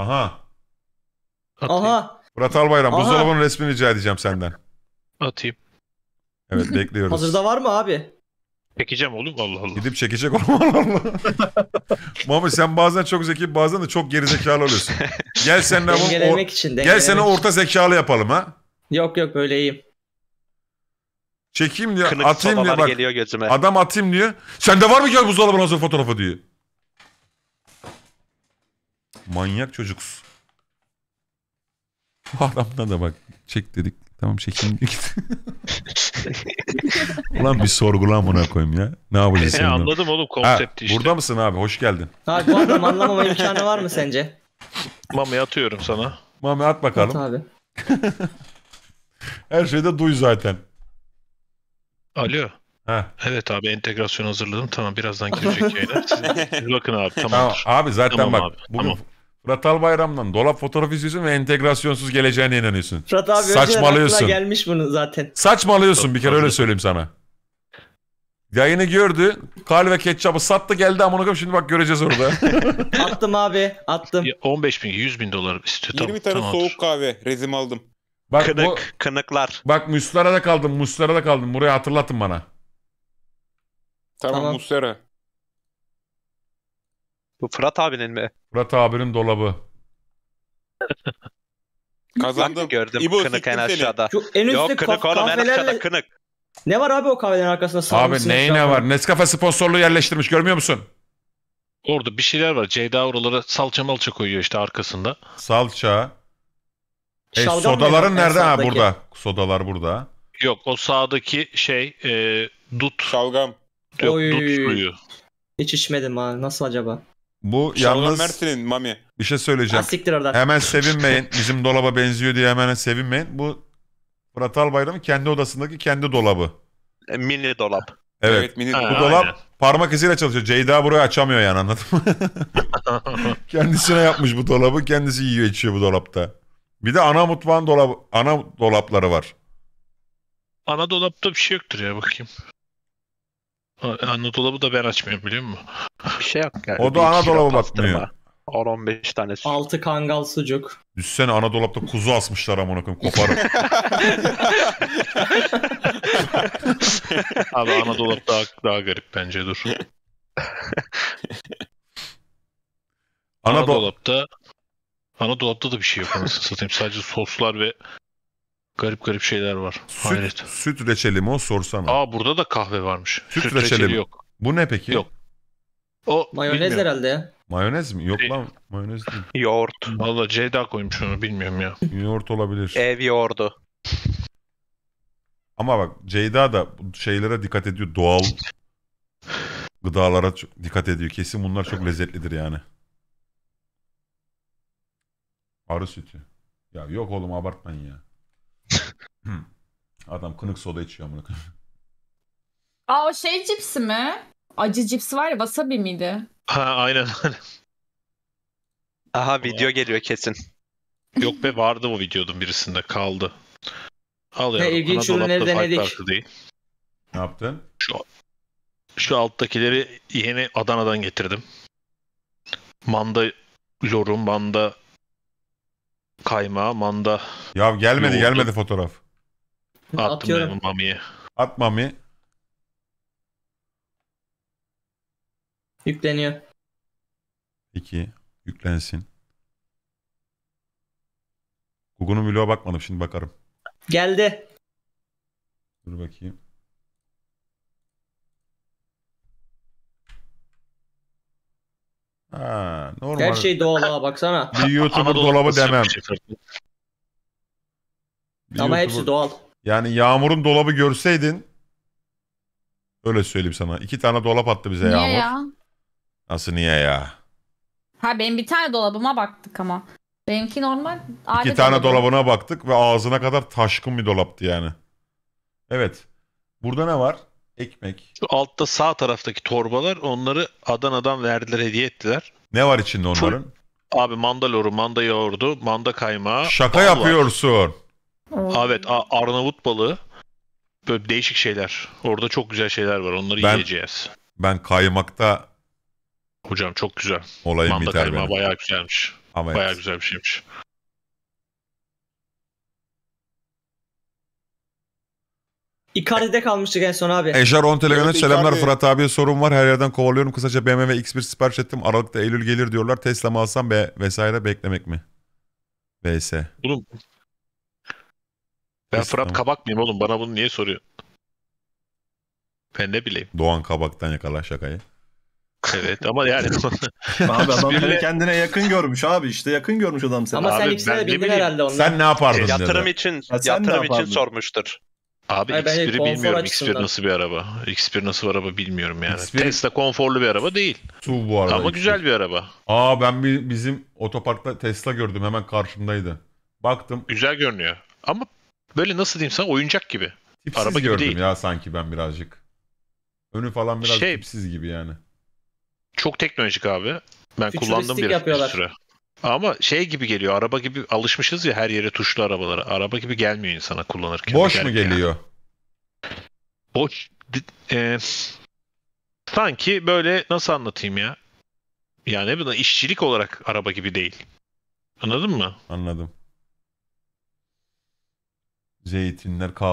Aha. Atayım. Aha. Murat Albayram, buzdolabının resmini rica edeceğim senden. Atayım. Evet bekliyoruz. Hazırda var mı abi? Çekeceğim oğlum Allah Allah. Gidip çekecek oğlum Allah Allah. Mami sen bazen çok zeki bazen de çok geri zekalı oluyorsun. Gel seninle bunu or- için, gel seni orta zekalı yapalım ha. Yok yok öyle iyiyim. Çekeyim diyor, Kılıç atayım diyor bak. geliyor gözüme. Adam atayım diyor. Sende var mı ki buzdolabının hazır fotoğrafı diyor. Manyak çocuksun. Bu adamda da bak çek dedik. Tamam çekeyim git. Ulan bir sorgulan buna koyayım ya. Ne yapacağız şimdi? anladım oğlum konsepti işte. Burada mısın abi? Hoş geldin. Abi bu adam anlamama imkanı var mı sence? Mami atıyorum sana. Mami at bakalım. At abi. Her şeyde duy zaten. Alo. Ha. Evet abi entegrasyon hazırladım. Tamam birazdan girecek yayına. Siz bakın abi tamam. Abi zaten tamam bak abi, bugün tamam. Fırat Albayram'dan dolap fotoğrafı izliyorsun ve entegrasyonsuz geleceğine inanıyorsun. Fırat abi Saçmalıyorsun. gelmiş bunu zaten. Saçmalıyorsun bir kere öyle söyleyeyim sana. Yayını gördü. Kal ve ketçapı sattı geldi ama koyayım şimdi bak göreceğiz orada. attım abi attım. 15 bin 100 bin dolar istiyor. 20 tane tamamdır. soğuk kahve rezim aldım. Bak, kınık, bu, kınıklar. Bak Muslara'da kaldım da kaldım buraya hatırlatın bana. Tamam, tamam. Muslera. Bu Fırat abinin mi? Fırat abinin dolabı. Kazandım. Bak, gördüm İbo, kınık en aşağıda. Şu en üstte Yok kınık oğlum en aşağıda kınık. Ne var abi o kahvelerin arkasında? Abi neyi ne var? Nescafe sponsorluğu yerleştirmiş görmüyor musun? Orada bir şeyler var. Ceyda oralara salça malça koyuyor işte arkasında. Salça. E, sodaların nerede? Ha burada. Sodalar burada. Yok o sağdaki şey e, dut. Şalgam yok. Oy. Dut suyu. Hiç içmedim ha. Nasıl acaba? Bu yalnız Mert'in Mami. bir şey söyleyeceğim. Asiktir orada. Hemen sevinmeyin. Bizim dolaba benziyor diye hemen sevinmeyin. Bu Fırat Albayrak'ın kendi odasındaki kendi dolabı. E, Mini dolap. Evet. mini Ha, Bu dolap aynen. parmak iziyle çalışıyor. Ceyda burayı açamıyor yani anladın mı? Kendisine yapmış bu dolabı. Kendisi yiyor içiyor bu dolapta. Bir de ana mutfağın dolabı, ana dolapları var. Ana dolapta bir şey yoktur ya bakayım. Ana dolabı da ben açmıyorum biliyor musun? Bir şey yok yani. O da ana dolaba bakmıyor. 10-15 tanesi. 6 kangal sucuk. Düşsene ana dolapta kuzu asmışlar ama koyayım koparım. Abi ana dolap daha, daha garip bence dur. ana, ana dolapta Ana dolapta da bir şey yok anasını satayım. Sadece soslar ve Garip garip şeyler var. Süt, süt reçeli mi o sorsana. Aa burada da kahve varmış. Süt, süt reçeli, reçeli yok. Bu ne peki? Yok. O mayonez bilmiyorum. herhalde Mayonez mi? Yok şey- lan mayonez değil. Yoğurt. Valla Ceyda koymuş onu bilmiyorum ya. Yoğurt olabilir. Ev yoğurdu. Ama bak Ceyda da şeylere dikkat ediyor. Doğal gıdalara çok dikkat ediyor. Kesin bunlar çok lezzetlidir yani. Arı sütü. Ya yok oğlum abartmayın ya. Adam kınık soda içiyor amına Aa o şey cipsi mi? Acı cipsi var ya wasabi miydi? Ha aynen. Aha video geliyor kesin. Yok be vardı o videonun birisinde kaldı. Al ya. Ne ilginç ürünleri denedik. Değil. Ne yaptın? Şu, şu alttakileri yeni Adana'dan getirdim. Manda lorum, manda kaymağı, manda. Ya gelmedi yoğurdu. gelmedi fotoğraf. Atmıyorum Mami'ye. At Mami. Yükleniyor. İki. Yüklensin. Google'un vloğa bakmadım şimdi bakarım. Geldi. Dur bakayım. normal. Her şey doğal ha baksana. Bir YouTuber dolabı şey demem. Bir Ama YouTuber... hepsi doğal. Yani Yağmur'un dolabı görseydin öyle söyleyeyim sana. İki tane dolap attı bize niye Yağmur. Ya? Nasıl niye ya? Ha benim bir tane dolabıma baktık ama. Benimki normal. İki tane dolabı. dolabına baktık ve ağzına kadar taşkın bir dolaptı yani. Evet. Burada ne var? Ekmek. Şu altta sağ taraftaki torbalar onları Adana'dan verdiler hediye ettiler. Ne var içinde onların? Full, abi mandaloru, manda yoğurdu, manda kaymağı. Şaka yapıyorsun. Var. Evet Arnavut balığı. Böyle değişik şeyler. Orada çok güzel şeyler var. Onları ben, yiyeceğiz. Ben kaymakta Hocam çok güzel. Olayım Manda biter kaymağı benim. bayağı güzelmiş. Ama bayağı evet. güzel bir şeymiş. Icardi'de kalmıştık en son abi. Eşar on telegramda selamlar Fırat abiye sorun var. Her yerden kovalıyorum. Kısaca BMW X1 sipariş ettim. Aralıkta Eylül gelir diyorlar. Tesla mı alsam be vesaire beklemek mi? VS. Oğlum. Ben Tesla. Fırat Kabak mıyım oğlum? Bana bunu niye soruyor? Ben ne bileyim. Doğan Kabak'tan yakala şakayı. Evet ama yani. abi adam bile kendine yakın görmüş abi işte yakın görmüş adam seni. Ama sen Abi, ikisine ben de ne herhalde onlar. Sen ne yapardın? dedi. Yatırım için Ya sen ne yatırım için sormuştur. Abi Hayır, X1'i bilmiyorum. X1 nasıl bir araba? X1 nasıl bir araba bilmiyorum yani. X1... Tesla konforlu bir araba değil. Su bu arada. Ama X1. güzel bir araba. Aa ben bir, bizim otoparkta Tesla gördüm hemen karşımdaydı. Baktım. Güzel görünüyor. Ama böyle nasıl diyeyim sana oyuncak gibi. Tipsiz araba gibi gördüm değil. ya sanki ben birazcık. Önü falan biraz şey, tipsiz gibi yani. Çok teknolojik abi. Ben kullandım bir, bir süre. Ama şey gibi geliyor. Araba gibi alışmışız ya her yere tuşlu arabalara. Araba gibi gelmiyor insana kullanırken. Boş mu geliyor? Yani. Boş. E, sanki böyle nasıl anlatayım ya? Yani bu da işçilik olarak araba gibi değil. Anladın mı? Anladım. Zeytinler, kahve.